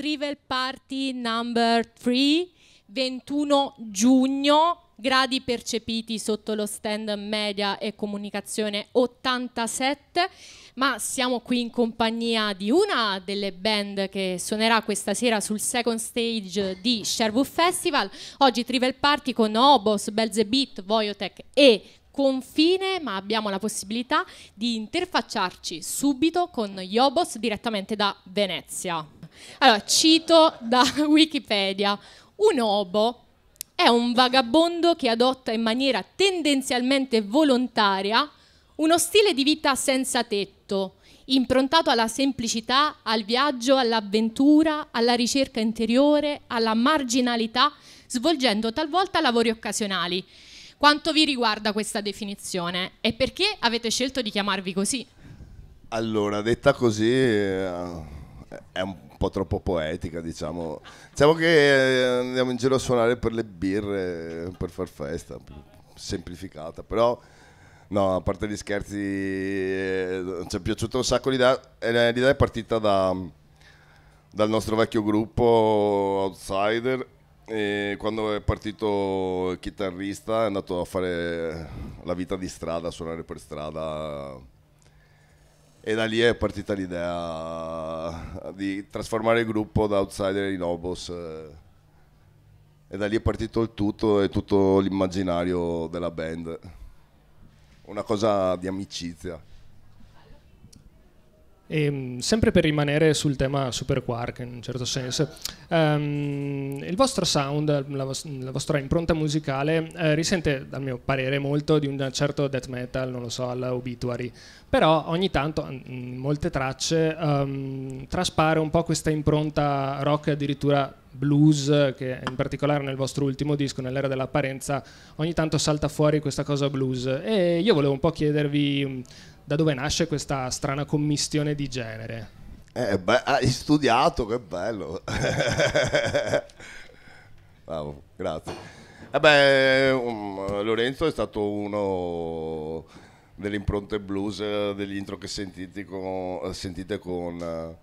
Trivel Party Number 3, 21 giugno, gradi percepiti sotto lo stand media e comunicazione 87, ma siamo qui in compagnia di una delle band che suonerà questa sera sul second stage di Sherwood Festival. Oggi Trivel Party con Obos, Belzebit, Voyotech e confine, ma abbiamo la possibilità di interfacciarci subito con Iobos direttamente da Venezia. Allora, cito da Wikipedia, un obo è un vagabondo che adotta in maniera tendenzialmente volontaria uno stile di vita senza tetto, improntato alla semplicità, al viaggio, all'avventura, alla ricerca interiore, alla marginalità, svolgendo talvolta lavori occasionali. Quanto vi riguarda questa definizione e perché avete scelto di chiamarvi così? Allora, detta così eh, è un po' troppo poetica, diciamo. Diciamo che eh, andiamo in giro a suonare per le birre, per far festa, semplificata, però... No, a parte gli scherzi, eh, ci è piaciuta un sacco l'idea. Eh, l'idea è partita da, dal nostro vecchio gruppo Outsider. E quando è partito il chitarrista è andato a fare la vita di strada, a suonare per strada e da lì è partita l'idea di trasformare il gruppo da outsider in obos eh. e da lì è partito il tutto e tutto l'immaginario della band una cosa di amicizia e, ehm, sempre per rimanere sul tema super quark in un certo senso, um, il vostro sound, la, vos la vostra impronta musicale eh, risente, a mio parere, molto di un certo death metal, non lo so, alla obituary, però ogni tanto in molte tracce um, traspare un po' questa impronta rock addirittura blues, che in particolare nel vostro ultimo disco, nell'era dell'apparenza, ogni tanto salta fuori questa cosa blues. E io volevo un po' chiedervi mm, da dove nasce questa strana commistione di genere. Eh, beh, hai studiato, che bello. Bravo, grazie. Eh beh, um, Lorenzo è stato uno delle impronte blues eh, degli intro che eh, sentite con, sentite eh, con,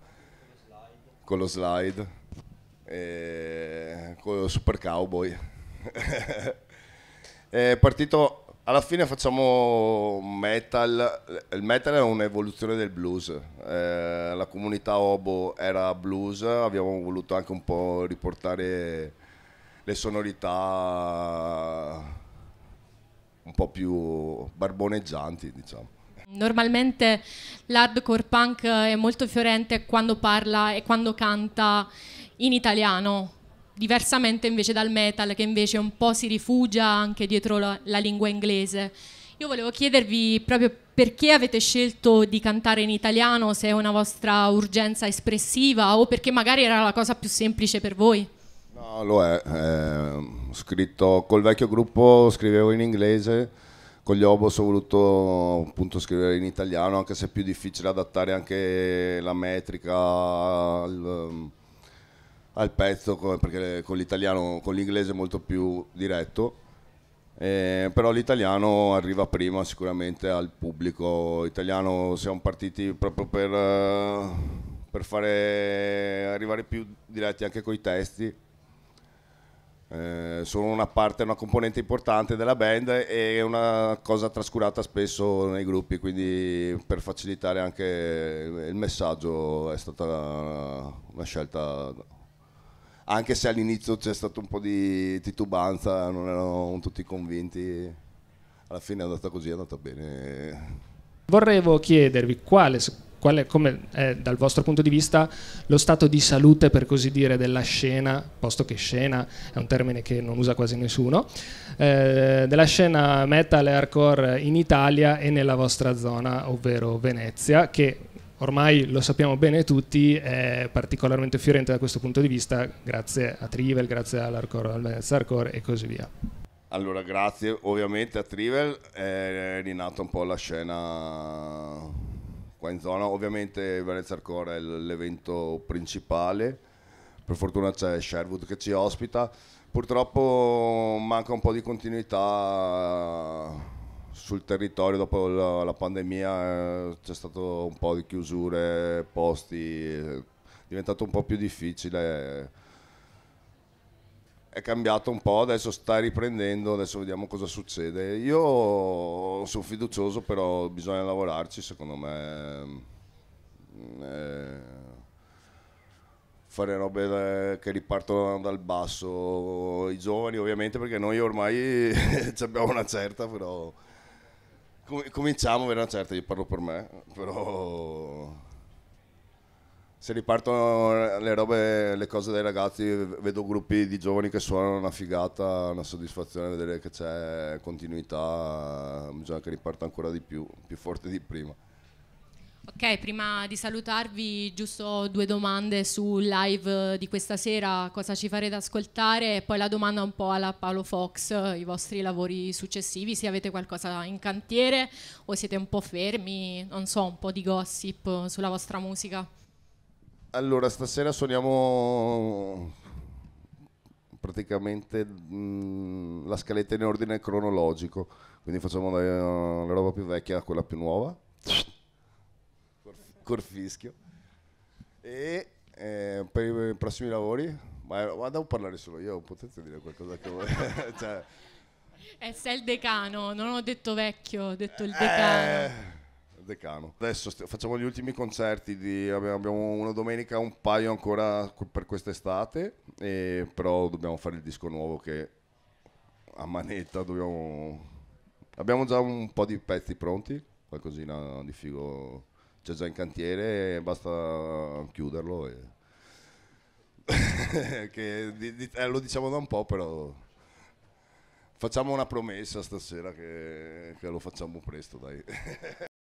con lo slide eh, con Super Cowboy. è partito alla fine facciamo metal, il metal è un'evoluzione del blues, eh, la comunità Obo era blues, abbiamo voluto anche un po' riportare le sonorità un po' più barboneggianti diciamo. Normalmente l'hardcore punk è molto fiorente quando parla e quando canta in italiano, diversamente invece dal metal che invece un po' si rifugia anche dietro la, la lingua inglese. Io volevo chiedervi proprio perché avete scelto di cantare in italiano, se è una vostra urgenza espressiva o perché magari era la cosa più semplice per voi. No, lo è. Eh, scritto col vecchio gruppo scrivevo in inglese, con gli Obos ho voluto appunto scrivere in italiano, anche se è più difficile adattare anche la metrica, il, al pezzo perché con l'italiano, con l'inglese è molto più diretto. Eh, però l'italiano arriva prima sicuramente al pubblico italiano siamo partiti proprio per, eh, per fare arrivare più diretti anche con i testi eh, sono una parte, una componente importante della band e una cosa trascurata spesso nei gruppi, quindi per facilitare anche il messaggio è stata una scelta anche se all'inizio c'è stato un po' di titubanza, non erano tutti convinti, alla fine è andata così, è andata bene. Vorrevo chiedervi quale, quale, come è dal vostro punto di vista lo stato di salute, per così dire, della scena, posto che scena è un termine che non usa quasi nessuno, eh, della scena metal e hardcore in Italia e nella vostra zona, ovvero Venezia, che ormai lo sappiamo bene tutti, è particolarmente fiorente da questo punto di vista grazie a Trivel, grazie all'Arcor, al Venezia e così via. Allora, grazie ovviamente a Trivel, è rinata un po' la scena qua in zona, ovviamente Venezia Arcor è l'evento principale, per fortuna c'è Sherwood che ci ospita, purtroppo manca un po' di continuità sul territorio dopo la, la pandemia eh, c'è stato un po' di chiusure, posti, è eh, diventato un po' più difficile. È cambiato un po', adesso sta riprendendo, adesso vediamo cosa succede. Io sono fiducioso, però bisogna lavorarci, secondo me. Mm, eh, fare robe eh, che ripartono dal basso, i giovani ovviamente perché noi ormai abbiamo una certa, però Com- cominciamo, era una io parlo per me, però se ripartono le robe, le cose dai ragazzi, vedo gruppi di giovani che suonano una figata, una soddisfazione vedere che c'è continuità, bisogna che riparta ancora di più, più forte di prima. Ok, prima di salutarvi giusto due domande sul live eh, di questa sera, cosa ci farete ascoltare e poi la domanda un po' alla Paolo Fox, eh, i vostri lavori successivi, se avete qualcosa in cantiere o siete un po' fermi, non so, un po' di gossip eh, sulla vostra musica. Allora, stasera suoniamo praticamente mh, mm, la scaletta in ordine cronologico, quindi facciamo la, la roba più vecchia a quella più nuova col fischio. E eh, per i prossimi lavori, ma, ma devo parlare solo io, potete dire qualcosa che volete. cioè, eh, sei il decano, non ho detto vecchio, ho detto il eh, decano. Eh, decano. Adesso st- facciamo gli ultimi concerti, di, abbiamo una domenica, un paio ancora per quest'estate, e, però dobbiamo fare il disco nuovo che a manetta dobbiamo... Abbiamo già un po' di pezzi pronti, qualcosina di figo c'è già in cantiere, basta chiuderlo. E... che, di, di, eh, lo diciamo da un po', però facciamo una promessa stasera che, che lo facciamo presto, dai.